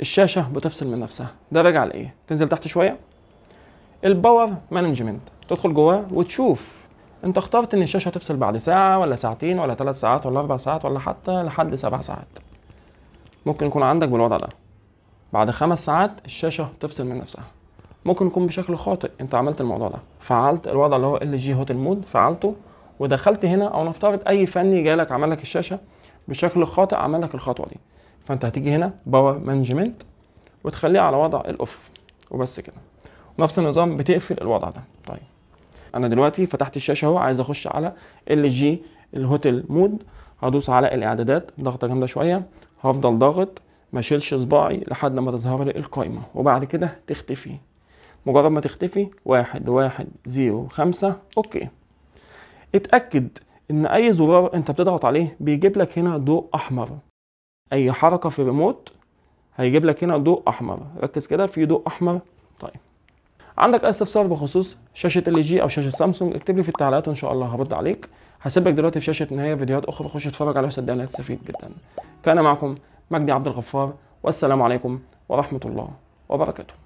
الشاشه بتفصل من نفسها ده راجع لايه تنزل تحت شويه الباور مانجمنت تدخل جواه وتشوف انت اخترت ان الشاشه هتفصل بعد ساعه ولا ساعتين ولا ثلاث ساعات ولا اربع ساعات ولا حتى لحد سبع ساعات ممكن يكون عندك بالوضع ده بعد خمس ساعات الشاشه تفصل من نفسها ممكن يكون بشكل خاطئ انت عملت الموضوع ده فعلت الوضع اللي هو ال جي هوت المود فعلته ودخلت هنا او نفترض اي فني جالك عمل لك الشاشه بشكل خاطئ عمل لك الخطوه دي فانت هتيجي هنا باور مانجمنت وتخليه على وضع الاوف وبس كده نفس النظام بتقفل الوضع ده طيب انا دلوقتي فتحت الشاشه اهو عايز اخش على ال جي الهوتل مود هدوس على الاعدادات ضغطه جامده شويه هفضل ضاغط ما اشيلش صباعي لحد ما تظهر لي القائمه وبعد كده تختفي مجرد ما تختفي واحد واحد زيرو خمسة اوكي اتأكد ان اي زرار انت بتضغط عليه بيجيب لك هنا ضوء احمر اي حركة في الريموت هيجيب لك هنا ضوء احمر ركز كده في ضوء احمر طيب عندك اي استفسار بخصوص شاشة ال جي او شاشة سامسونج اكتب لي في التعليقات وان شاء الله هرد عليك هسيبك دلوقتي في شاشة نهاية فيديوهات اخرى خش اتفرج عليها وصدقني هتستفيد جدا كان معكم مجدي عبد الغفار والسلام عليكم ورحمة الله وبركاته